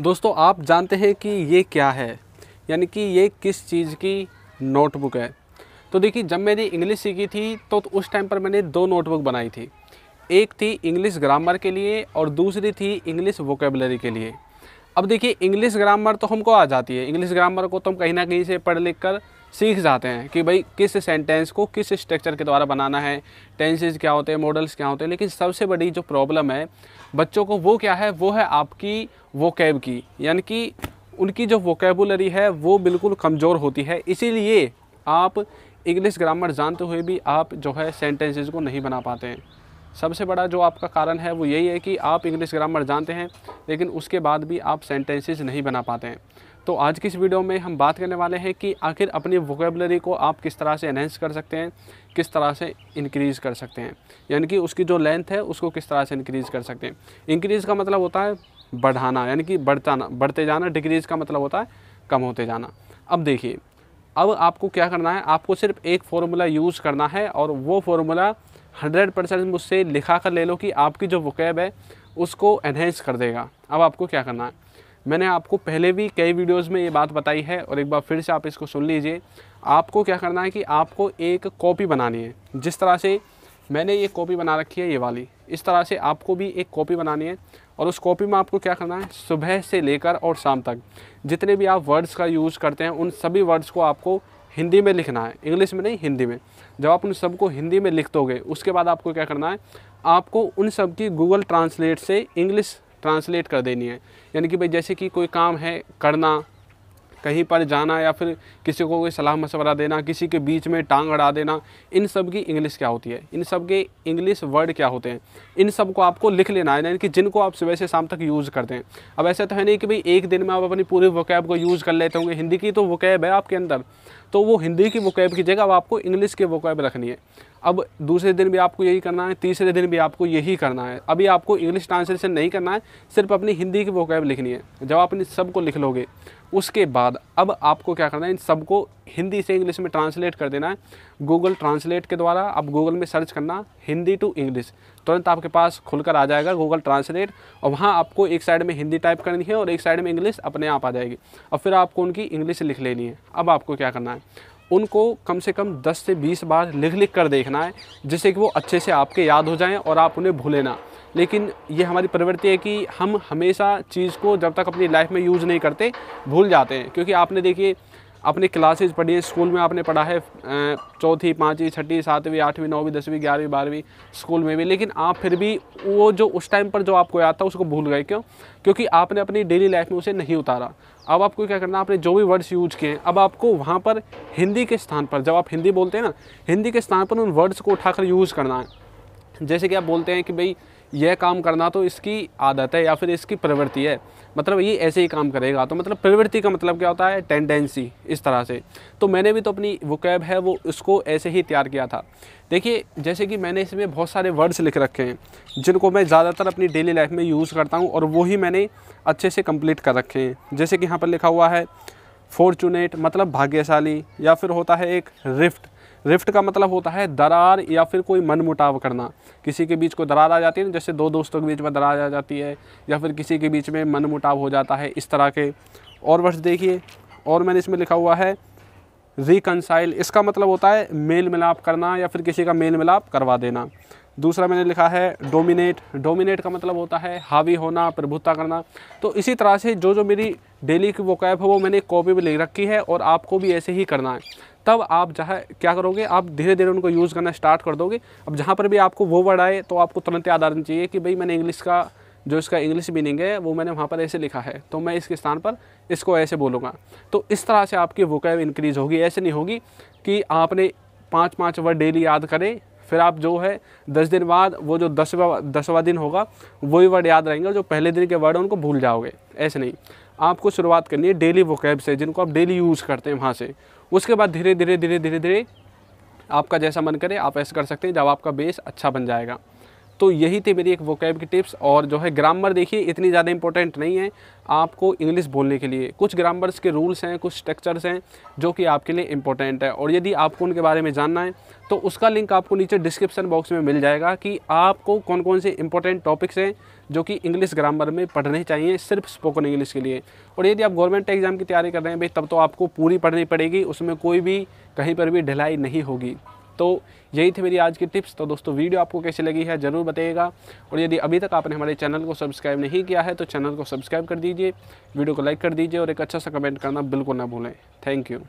दोस्तों आप जानते हैं कि ये क्या है यानी कि ये किस चीज़ की नोटबुक है तो देखिए जब मैंने इंग्लिश सीखी थी तो उस टाइम पर मैंने दो नोटबुक बनाई थी एक थी इंग्लिश ग्रामर के लिए और दूसरी थी इंग्लिश वोकेबलरी के लिए अब देखिए इंग्लिश ग्रामर तो हमको आ जाती है इंग्लिश ग्रामर को तो हम कहीं ना कहीं से पढ़ लिख कर सीख जाते हैं कि भाई किस सेंटेंस को किस स्ट्रक्चर के द्वारा बनाना है टेंसेज क्या होते हैं मॉडल्स क्या होते हैं लेकिन सबसे बड़ी जो प्रॉब्लम है बच्चों को वो क्या है वो है आपकी वोकेब की यानी कि उनकी जो वोकेबुलरी है वो बिल्कुल कमज़ोर होती है इसीलिए आप इंग्लिश ग्रामर जानते हुए भी आप जो है सेंटेंसेज को नहीं बना पाते हैं सबसे बड़ा जो आपका कारण है वो यही है कि आप इंग्लिश ग्रामर जानते हैं लेकिन उसके बाद भी आप सेंटेंसेज नहीं बना पाते हैं तो आज की इस वीडियो में हम बात करने वाले हैं कि आखिर अपनी वोकेबलरी को आप किस तरह से एनहेंस कर सकते हैं किस तरह से इंक्रीज़ कर सकते हैं यानी कि उसकी जो लेंथ है उसको किस तरह से इंक्रीज़ कर सकते हैं इंक्रीज़ का मतलब होता है बढ़ाना यानी कि बढ़ता बढ़ते जाना डिक्रीज़ का मतलब होता है कम होते जाना अब देखिए अब आपको क्या करना है आपको सिर्फ एक फार्मूला यूज़ करना है और वो फार्मूला हंड्रेड परसेंट मुझसे लिखा कर ले लो कि आपकी जो वकैब है उसको एनहेंस कर देगा अब आपको क्या करना है मैंने आपको पहले भी कई वीडियोस में ये बात बताई है और एक बार फिर से आप इसको सुन लीजिए आपको क्या करना है कि आपको एक कॉपी बनानी है जिस तरह से मैंने ये कॉपी बना रखी है ये वाली इस तरह से आपको भी एक कॉपी बनानी है और उस कॉपी में आपको क्या करना है सुबह से लेकर और शाम तक जितने भी आप वर्ड्स का यूज़ करते हैं उन सभी वर्ड्स को आपको हिंदी में लिखना है इंग्लिश में नहीं हिंदी में जब आप उन सबको हिंदी में लिख दोगे उसके बाद आपको क्या करना है आपको उन सब की गूगल ट्रांसलेट से इंग्लिश ट्रांसलेट कर देनी है यानी कि भाई जैसे कि कोई काम है करना कहीं पर जाना या फिर किसी को कोई सलाह मशवरा देना किसी के बीच में टांग अड़ा देना इन सब की इंग्लिश क्या होती है इन सब के इंग्लिश वर्ड क्या होते हैं इन सब को आपको लिख लेना है यानी कि जिनको आप सुबह से शाम तक यूज़ करते हैं अब ऐसा तो है नहीं कि भाई एक दिन में आप अपनी पूरी वकैब को यूज़ कर लेते होंगे हिंदी की तो वकैब है आपके अंदर तो वो हिंदी की वोकैब की जगह अब आपको इंग्लिश के वोकैब रखनी है अब दूसरे दिन भी आपको यही करना है तीसरे दिन भी आपको यही करना है अभी आपको इंग्लिश ट्रांसलेशन नहीं करना है सिर्फ अपनी हिंदी की वोकैब लिखनी है जब आप इन सबको लिख लोगे उसके बाद अब आपको क्या करना है इन सबको हिंदी से इंग्लिश में ट्रांसलेट कर देना है गूगल ट्रांसलेट के द्वारा आप गूगल में सर्च करना हिंदी टू इंग्लिश तुरंत आपके पास खुलकर आ जाएगा गूगल ट्रांसलेट और वहाँ आपको एक साइड में हिंदी टाइप करनी है और एक साइड में इंग्लिश अपने आप आ जाएगी और फिर आपको उनकी इंग्लिश लिख लेनी है अब आपको क्या करना है उनको कम से कम 10 से 20 बार लिख लिख कर देखना है जिससे कि वो अच्छे से आपके याद हो जाएं और आप उन्हें भूलें ना लेकिन ये हमारी प्रवृत्ति है कि हम हमेशा चीज़ को जब तक अपनी लाइफ में यूज़ नहीं करते भूल जाते हैं क्योंकि आपने देखिए अपनी क्लासेज पढ़ी स्कूल में आपने पढ़ा है चौथी पाँचवीं छठी सातवीं आठवीं नौवीं दसवीं ग्यारहवीं बारहवीं स्कूल में भी लेकिन आप फिर भी वो जो उस टाइम पर जो आपको याद था उसको भूल गए क्यों क्योंकि आपने अपनी डेली लाइफ में उसे नहीं उतारा अब आपको क्या करना आपने जो भी वर्ड्स यूज किए हैं अब आपको वहाँ पर हिंदी के स्थान पर जब आप हिंदी बोलते हैं ना हिंदी के स्थान पर उन वर्ड्स को उठाकर यूज़ करना है जैसे कि आप बोलते हैं कि भाई यह काम करना तो इसकी आदत है या फिर इसकी प्रवृत्ति है मतलब ये ऐसे ही काम करेगा तो मतलब प्रवृत्ति का मतलब क्या होता है टेंडेंसी इस तरह से तो मैंने भी तो अपनी वो कैब है वो उसको ऐसे ही तैयार किया था देखिए जैसे कि मैंने इसमें बहुत सारे वर्ड्स लिख रखे हैं जिनको मैं ज़्यादातर अपनी डेली लाइफ में यूज़ करता हूँ और वही मैंने अच्छे से कम्प्लीट कर रखे हैं जैसे कि यहाँ पर लिखा हुआ है फॉर्चुनेट मतलब भाग्यशाली या फिर होता है एक रिफ्ट रिफ्ट का मतलब होता है दरार या फिर कोई मनमुटाव करना किसी के बीच कोई दरार आ जाती है ना जैसे दो दोस्तों के बीच में दरार आ जाती है या फिर किसी के बीच में मनमुटाव हो जाता है इस तरह के और वर्ष देखिए और मैंने इसमें लिखा हुआ है रिकनसाइल इसका मतलब होता है मेल मिलाप करना या फिर किसी का मेल मिलाप करवा देना दूसरा मैंने लिखा है डोमिनेट डोमिनेट का मतलब होता है हावी होना प्रभुता करना तो इसी तरह से जो जो मेरी डेली की वो कैब है वो मैंने कॉपी में लिख रखी है और आपको भी ऐसे ही करना है तब आप जहाँ क्या करोगे आप धीरे धीरे उनको यूज़ करना स्टार्ट कर दोगे अब जहाँ पर भी आपको वो वर्ड आए तो आपको तुरंत याद आना चाहिए कि भाई मैंने इंग्लिश का जो इसका इंग्लिश मीनिंग है वो मैंने वहाँ पर ऐसे लिखा है तो मैं इसके स्थान पर इसको ऐसे बोलूँगा तो इस तरह से आपकी वोकैब इंक्रीज़ होगी ऐसे नहीं होगी कि आपने पाँच पाँच वर्ड डेली याद करें फिर आप जो है दस दिन बाद वो जो दसवा दसवा दिन होगा वही वर्ड याद रहेंगे जो पहले दिन के वर्ड उनको भूल जाओगे ऐसे नहीं आपको शुरुआत करनी है डेली वोकैब से जिनको आप डेली यूज़ करते हैं वहाँ से उसके बाद धीरे धीरे धीरे धीरे धीरे आपका जैसा मन करे आप ऐसा कर सकते हैं जब आपका बेस अच्छा बन जाएगा तो यही थी मेरी एक वोकैब की टिप्स और जो है ग्रामर देखिए इतनी ज़्यादा इंपॉर्टेंट नहीं है आपको इंग्लिश बोलने के लिए कुछ ग्रामर्स के रूल्स हैं कुछ स्ट्रक्चर्स हैं जो कि आपके लिए इंपॉर्टेंट है और यदि आपको उनके बारे में जानना है तो उसका लिंक आपको नीचे डिस्क्रिप्सन बॉक्स में मिल जाएगा कि आपको कौन कौन से इंपॉर्टेंट टॉपिक्स हैं जो कि इंग्लिश ग्रामर में पढ़ने चाहिए सिर्फ स्पोकन इंग्लिश के लिए और यदि आप गवर्नमेंट एग्ज़ाम की तैयारी कर रहे हैं भाई तब तो आपको पूरी पढ़नी पड़ेगी उसमें कोई भी कहीं पर भी ढिलाई नहीं होगी तो यही थी मेरी आज की टिप्स तो दोस्तों वीडियो आपको कैसी लगी है ज़रूर बताइएगा और यदि अभी तक आपने हमारे चैनल को सब्सक्राइब नहीं किया है तो चैनल को सब्सक्राइब कर दीजिए वीडियो को लाइक कर दीजिए और एक अच्छा सा कमेंट करना बिल्कुल ना भूलें थैंक यू